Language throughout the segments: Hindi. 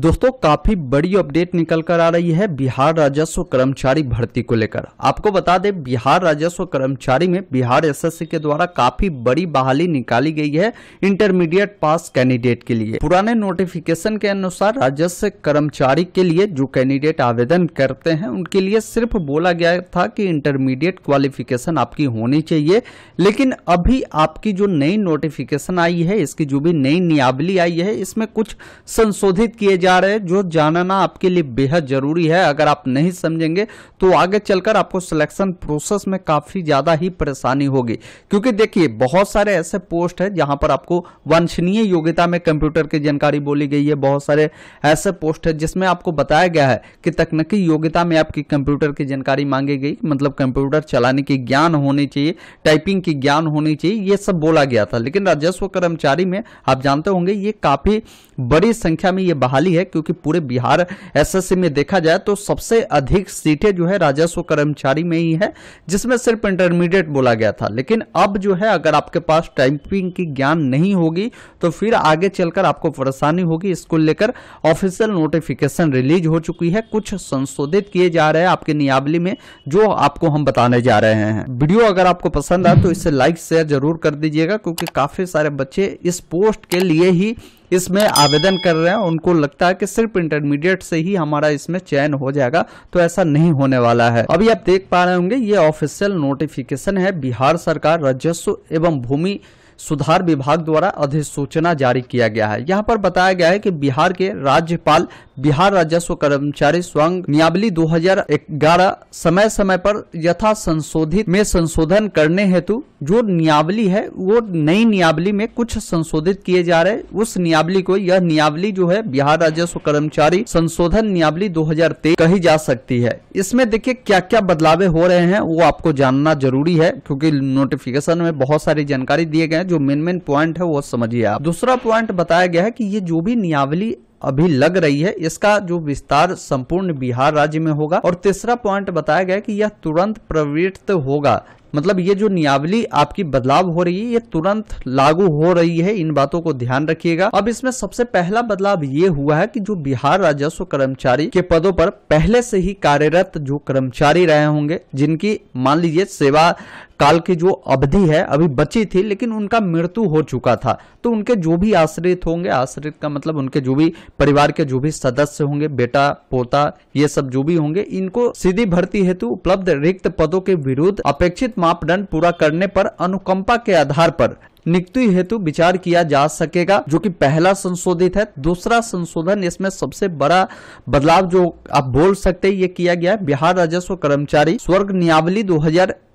दोस्तों काफी बड़ी अपडेट निकल कर आ रही है बिहार राजस्व कर्मचारी भर्ती को लेकर आपको बता दें बिहार राजस्व कर्मचारी में बिहार एसएससी के द्वारा काफी बड़ी बहाली निकाली गई है इंटरमीडिएट पास कैंडिडेट के लिए पुराने नोटिफिकेशन के अनुसार राजस्व कर्मचारी के लिए जो कैंडिडेट आवेदन करते हैं उनके लिए सिर्फ बोला गया था कि इंटरमीडिएट क्वालिफिकेशन आपकी होनी चाहिए लेकिन अभी आपकी जो नई नोटिफिकेशन आई है इसकी जो भी नई नियावली आई है इसमें कुछ संशोधित किए जा रहे हैं जो जानना आपके लिए बेहद जरूरी है अगर आप नहीं समझेंगे तो आगे चलकर आपको सिलेक्शन प्रोसेस में काफी ज्यादा ही परेशानी होगी क्योंकि देखिए बहुत सारे ऐसे पोस्ट है जहां पर आपको वंशनीय योग्यता में कंप्यूटर की जानकारी बोली गई है बहुत सारे ऐसे पोस्ट है जिसमें आपको बताया गया है कि तकनीकी योग्यता में आपकी कंप्यूटर की जानकारी मांगी गई मतलब कंप्यूटर चलाने की ज्ञान होनी चाहिए टाइपिंग की ज्ञान होनी चाहिए यह सब बोला गया था लेकिन राजस्व कर्मचारी में आप जानते होंगे ये काफी बड़ी संख्या में ये बहाली ही है क्योंकि पूरे बिहार एसएससी में देखा जाए तो सबसे अधिक सीटें जो है राजस्व कर्मचारी में ही है जिसमें सिर्फ इंटरमीडिएट बोला गया था लेकिन अब जो है अगर आपके पास टाइपिंग की ज्ञान नहीं होगी तो फिर आगे चलकर आपको परेशानी होगी इसको लेकर ऑफिशियल नोटिफिकेशन रिलीज हो चुकी है कुछ संशोधित किए जा रहे हैं आपके नियावली में जो आपको हम बताने जा रहे हैं वीडियो अगर आपको पसंद आए तो इसे लाइक शेयर जरूर कर दीजिएगा क्योंकि काफी सारे बच्चे इस पोस्ट के लिए ही इसमें आवेदन कर रहे हैं उनको लगता है कि सिर्फ इंटरमीडिएट से ही हमारा इसमें चयन हो जाएगा तो ऐसा नहीं होने वाला है अभी आप देख पा रहे होंगे ये ऑफिशियल नोटिफिकेशन है बिहार सरकार राजस्व एवं भूमि सुधार विभाग द्वारा अधिसूचना जारी किया गया है यहाँ पर बताया गया है कि बिहार के राज्यपाल बिहार राजस्व कर्मचारी स्वांग नियावली 2011 समय समय पर यथा संशोधित में संशोधन करने हेतु जो नियावली है वो नई नियावली में कुछ संशोधित किए जा रहे उस नियावली को यह नियावली जो है बिहार राजस्व कर्मचारी संशोधन नियावली 2023 कही जा सकती है इसमें देखिए क्या क्या बदलावे हो रहे हैं वो आपको जानना जरूरी है क्योंकि नोटिफिकेशन में बहुत सारी जानकारी दिए गए जो मेन मेन पॉइंट है वो समझिए आप दूसरा पॉइंट बताया गया है की ये जो भी नियावली अभी लग रही है इसका जो विस्तार संपूर्ण बिहार राज्य में होगा और तीसरा पॉइंट बताया गया कि यह तुरंत प्रवृत्त होगा मतलब ये जो नियावली आपकी बदलाव हो रही है ये तुरंत लागू हो रही है इन बातों को ध्यान रखिएगा अब इसमें सबसे पहला बदलाव ये हुआ है कि जो बिहार राजस्व कर्मचारी के पदों पर पहले से ही कार्यरत जो कर्मचारी रहे होंगे जिनकी मान लीजिए सेवा काल की जो अवधि है अभी बची थी लेकिन उनका मृत्यु हो चुका था तो उनके जो भी आश्रित होंगे आश्रित का मतलब उनके जो भी परिवार के जो भी सदस्य होंगे बेटा पोता ये सब जो भी होंगे इनको सीधी भर्ती हेतु उपलब्ध रिक्त पदों के विरुद्ध अपेक्षित मापदंड पूरा करने पर अनुकंपा के आधार पर नियुक्ति हेतु विचार किया जा सकेगा जो कि पहला संशोधित है दूसरा संशोधन इसमें सबसे बड़ा बदलाव जो आप बोल सकते हैं ये किया गया है बिहार राजस्व कर्मचारी स्वर्ग नियावली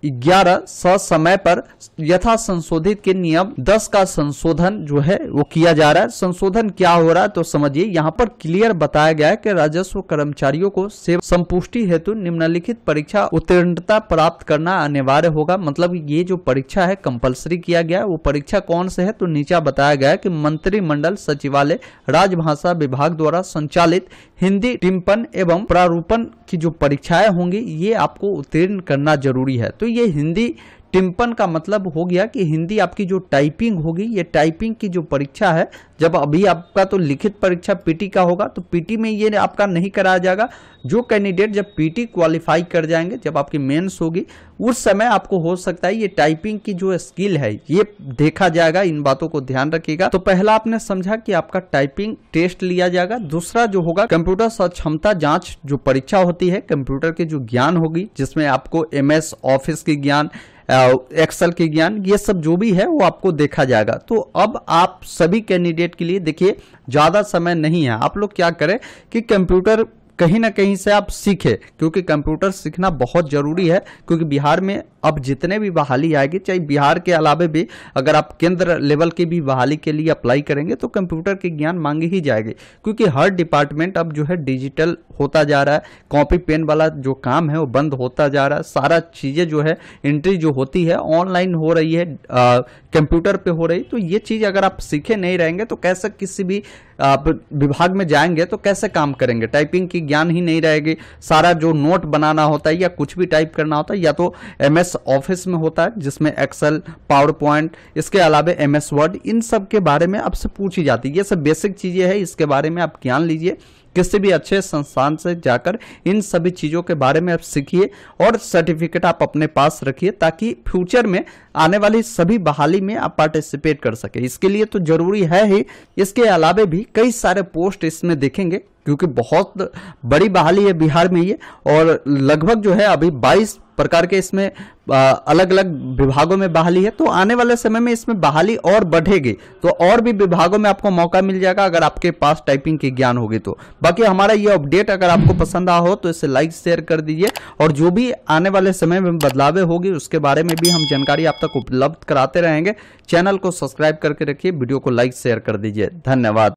ग्यारह सौ समय पर यथा संशोधित के नियम दस का संशोधन जो है वो किया जा रहा है संशोधन क्या हो रहा है तो समझिए यहाँ पर क्लियर बताया गया है कि राजस्व कर्मचारियों को सेवा संपुष्टि हेतु निम्नलिखित परीक्षा उत्तीर्णता प्राप्त करना अनिवार्य होगा मतलब ये जो परीक्षा है कंपलसरी किया गया वो परीक्षा कौन से है तो नीचा बताया गया है मंत्रिमंडल सचिवालय राजभाषा विभाग द्वारा संचालित हिंदी टिम्पन एवं प्रारूपण की जो परीक्षाएं होंगी ये आपको उत्तीर्ण करना जरूरी है तो ये हिंदी टिम्पन का मतलब हो गया कि हिंदी आपकी जो टाइपिंग होगी ये टाइपिंग की जो परीक्षा है जब अभी आपका तो लिखित परीक्षा पीटी का होगा तो पीटी में ये आपका नहीं कराया जाएगा जो कैंडिडेट जब पीटी क्वालिफाई कर जाएंगे जब आपकी मेंस होगी उस समय आपको हो सकता है ये टाइपिंग की जो स्किल है ये देखा जाएगा इन बातों को ध्यान रखिएगा तो पहला आपने समझा कि आपका टाइपिंग टेस्ट लिया जाएगा दूसरा जो होगा कंप्यूटर सक्षमता जांच जो परीक्षा होती है कंप्यूटर की जो ज्ञान होगी जिसमें आपको एम ऑफिस की ज्ञान एक्सल के ज्ञान ये सब जो भी है वो आपको देखा जाएगा तो अब आप सभी कैंडिडेट के लिए देखिए ज़्यादा समय नहीं है आप लोग क्या करें कि कंप्यूटर कहीं ना कहीं से आप सीखें क्योंकि कंप्यूटर सीखना बहुत ज़रूरी है क्योंकि बिहार में अब जितने भी बहाली आएगी चाहे बिहार के अलावे भी अगर आप केंद्र लेवल की भी बहाली के लिए अप्लाई करेंगे तो कंप्यूटर के ज्ञान मांगी ही जाएगी क्योंकि हर डिपार्टमेंट अब जो है डिजिटल होता जा रहा है कॉपी पेन वाला जो काम है वो बंद होता जा रहा है सारा चीज़ें जो है एंट्री जो होती है ऑनलाइन हो रही है कंप्यूटर पर हो रही तो ये चीज़ अगर आप सीखे नहीं रहेंगे तो कैसे किसी भी आप विभाग में जाएंगे तो कैसे काम करेंगे टाइपिंग की ज्ञान ही नहीं रहेगी सारा जो नोट बनाना होता है या कुछ भी टाइप करना होता है या तो एम एमएस ऑफिस में होता है जिसमें एक्सेल पावर पॉइंट इसके अलावा एमएस वर्ड इन सब के बारे में आपसे पूछी जाती है ये सब बेसिक चीज़ें हैं इसके बारे में आप ज्ञान लीजिए किसी भी अच्छे संस्थान से जाकर इन सभी चीज़ों के बारे में आप सीखिए और सर्टिफिकेट आप अपने पास रखिए ताकि फ्यूचर में आने वाली सभी बहाली में आप पार्टिसिपेट कर सके इसके लिए तो जरूरी है ही इसके अलावा भी कई सारे पोस्ट इसमें देखेंगे क्योंकि बहुत बड़ी बहाली है बिहार में ये और लगभग जो है अभी 22 प्रकार के इसमें अलग अलग विभागों में बहाली है तो आने वाले समय में इसमें बहाली और बढ़ेगी तो और भी विभागों में आपको मौका मिल जाएगा अगर आपके पास टाइपिंग की ज्ञान होगी तो बाकी हमारा ये अपडेट अगर आपको पसंद आ हो तो इसे लाइक शेयर कर दीजिए और जो भी आने वाले समय में बदलावें होगी उसके बारे में भी हम जानकारी आप तक उपलब्ध कराते रहेंगे चैनल को सब्सक्राइब करके रखिए वीडियो को लाइक शेयर कर दीजिए धन्यवाद